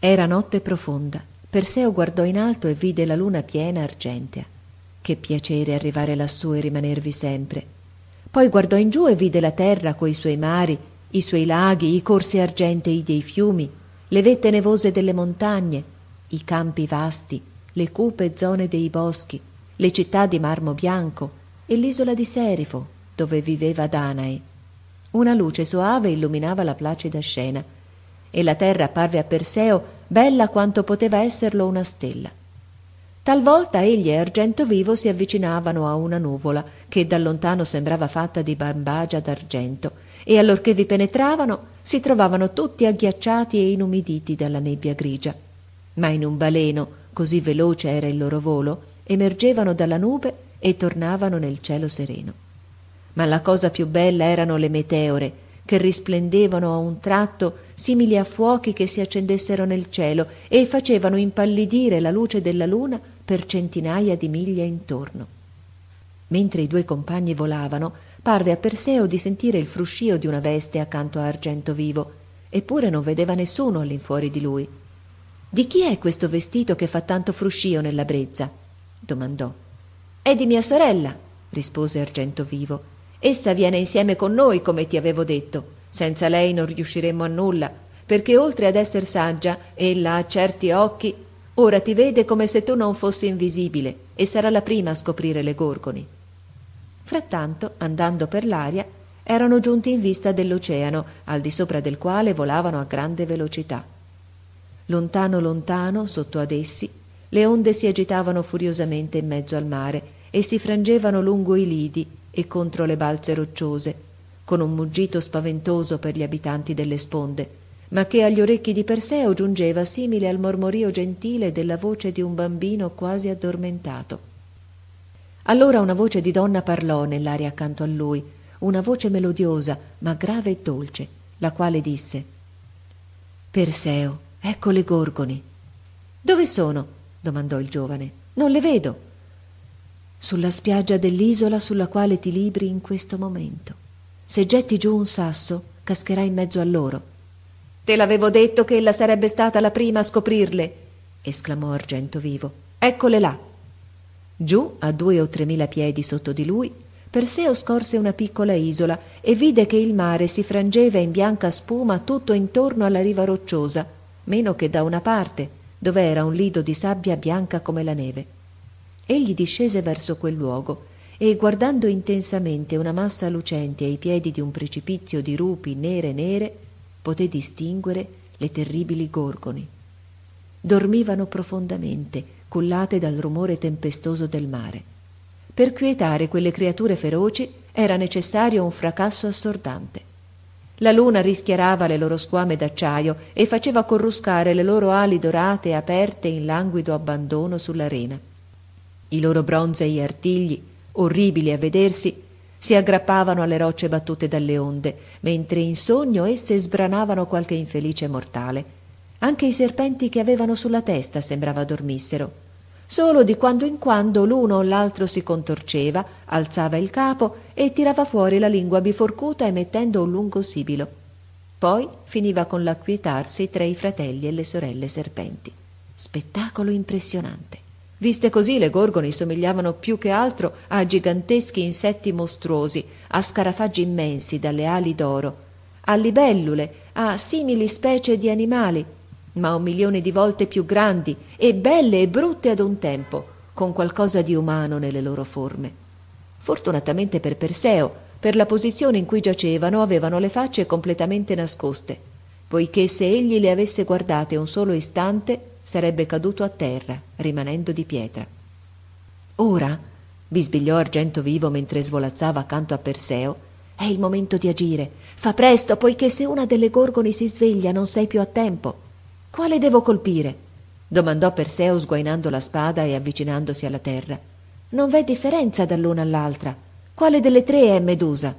Era notte profonda. Perseo guardò in alto e vide la luna piena argentea. Che piacere arrivare lassù e rimanervi sempre. Poi guardò in giù e vide la terra coi suoi mari, i suoi laghi, i corsi argentei dei fiumi, le vette nevose delle montagne, i campi vasti, le cupe zone dei boschi, le città di marmo bianco e l'isola di Serifo, dove viveva Danae. Una luce soave illuminava la placida scena e la terra apparve a Perseo bella quanto poteva esserlo una stella. Talvolta egli e Argento Vivo si avvicinavano a una nuvola che da lontano sembrava fatta di bambagia d'argento e allorché vi penetravano si trovavano tutti agghiacciati e inumiditi dalla nebbia grigia. Ma in un baleno, così veloce era il loro volo, emergevano dalla nube e tornavano nel cielo sereno. Ma la cosa più bella erano le meteore, che risplendevano a un tratto simili a fuochi che si accendessero nel cielo e facevano impallidire la luce della luna per centinaia di miglia intorno. Mentre i due compagni volavano, parve a Perseo di sentire il fruscio di una veste accanto a Argento Vivo, eppure non vedeva nessuno all'infuori di lui. Di chi è questo vestito che fa tanto fruscio nella brezza? domandò. È di mia sorella, rispose Argento Vivo Essa viene insieme con noi, come ti avevo detto. Senza lei non riusciremmo a nulla, perché oltre ad essere saggia, ella ha certi occhi, ora ti vede come se tu non fossi invisibile e sarà la prima a scoprire le gorgoni. Frattanto, andando per l'aria, erano giunti in vista dell'oceano, al di sopra del quale volavano a grande velocità. Lontano lontano, sotto ad essi, le onde si agitavano furiosamente in mezzo al mare e si frangevano lungo i lidi e contro le balze rocciose, con un muggito spaventoso per gli abitanti delle sponde, ma che agli orecchi di Perseo giungeva simile al mormorio gentile della voce di un bambino quasi addormentato. Allora una voce di donna parlò nell'aria accanto a lui, una voce melodiosa, ma grave e dolce, la quale disse Perseo, ecco le gorgoni. Dove sono? domandò il giovane. Non le vedo sulla spiaggia dell'isola sulla quale ti libri in questo momento. Se getti giù un sasso, cascherai in mezzo a loro. Te l'avevo detto che ella sarebbe stata la prima a scoprirle, esclamò Argento Vivo. Eccole là. Giù, a due o tremila piedi sotto di lui, Perseo scorse una piccola isola e vide che il mare si frangeva in bianca spuma tutto intorno alla riva rocciosa, meno che da una parte, dove era un lido di sabbia bianca come la neve. Egli discese verso quel luogo e, guardando intensamente una massa lucente ai piedi di un precipizio di rupi nere nere, poté distinguere le terribili gorgoni. Dormivano profondamente, cullate dal rumore tempestoso del mare. Per quietare quelle creature feroci era necessario un fracasso assordante. La luna rischiarava le loro squame d'acciaio e faceva corruscare le loro ali dorate e aperte in languido abbandono sull'arena. I loro bronzei artigli, orribili a vedersi, si aggrappavano alle rocce battute dalle onde, mentre in sogno esse sbranavano qualche infelice mortale. Anche i serpenti che avevano sulla testa sembrava dormissero. Solo di quando in quando l'uno o l'altro si contorceva, alzava il capo e tirava fuori la lingua biforcuta emettendo un lungo sibilo. Poi finiva con l'acquietarsi tra i fratelli e le sorelle serpenti. Spettacolo impressionante. Viste così le gorgoni somigliavano più che altro a giganteschi insetti mostruosi, a scarafaggi immensi dalle ali d'oro, a libellule, a simili specie di animali, ma un milione di volte più grandi e belle e brutte ad un tempo, con qualcosa di umano nelle loro forme. Fortunatamente per Perseo, per la posizione in cui giacevano avevano le facce completamente nascoste, poiché se egli le avesse guardate un solo istante sarebbe caduto a terra, rimanendo di pietra. Ora, bisbigliò Argento Vivo mentre svolazzava accanto a Perseo, è il momento di agire. Fa presto, poiché se una delle gorgoni si sveglia non sei più a tempo. Quale devo colpire? domandò Perseo sguainando la spada e avvicinandosi alla terra. Non v'è differenza dall'una all'altra. Quale delle tre è Medusa?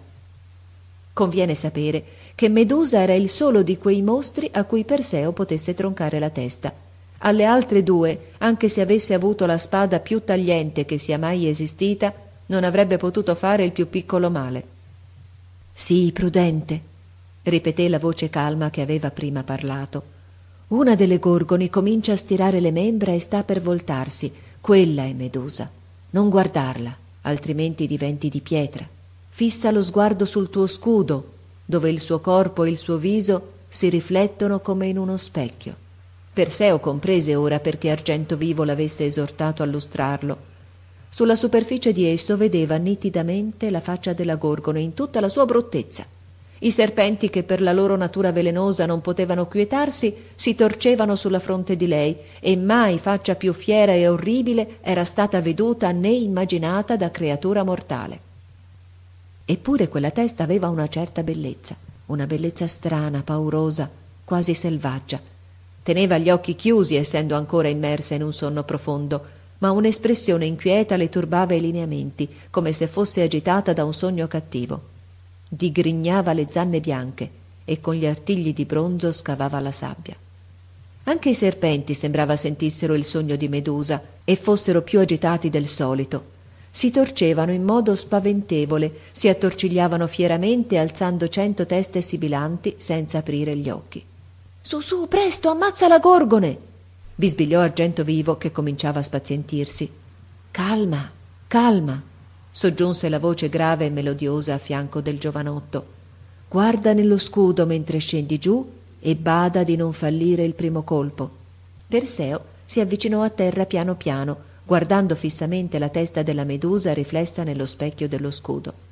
Conviene sapere che Medusa era il solo di quei mostri a cui Perseo potesse troncare la testa alle altre due, anche se avesse avuto la spada più tagliente che sia mai esistita, non avrebbe potuto fare il più piccolo male. Sii prudente, ripeté la voce calma che aveva prima parlato. Una delle gorgoni comincia a stirare le membra e sta per voltarsi. Quella è Medusa. Non guardarla, altrimenti diventi di pietra. Fissa lo sguardo sul tuo scudo, dove il suo corpo e il suo viso si riflettono come in uno specchio. Perseo comprese ora perché Argento Vivo l'avesse esortato a lustrarlo. Sulla superficie di esso vedeva nitidamente la faccia della Gorgone in tutta la sua bruttezza. I serpenti che per la loro natura velenosa non potevano quietarsi si torcevano sulla fronte di lei e mai faccia più fiera e orribile era stata veduta né immaginata da creatura mortale. Eppure quella testa aveva una certa bellezza, una bellezza strana, paurosa, quasi selvaggia, Teneva gli occhi chiusi, essendo ancora immersa in un sonno profondo, ma un'espressione inquieta le turbava i lineamenti, come se fosse agitata da un sogno cattivo. Digrignava le zanne bianche e con gli artigli di bronzo scavava la sabbia. Anche i serpenti sembrava sentissero il sogno di Medusa e fossero più agitati del solito. Si torcevano in modo spaventevole, si attorcigliavano fieramente alzando cento teste sibilanti senza aprire gli occhi. Su, su, presto, ammazza la gorgone! bisbigliò Argento Vivo che cominciava a spazientirsi. Calma, calma, soggiunse la voce grave e melodiosa a fianco del giovanotto. Guarda nello scudo mentre scendi giù e bada di non fallire il primo colpo. Perseo si avvicinò a terra piano piano, guardando fissamente la testa della Medusa riflessa nello specchio dello scudo.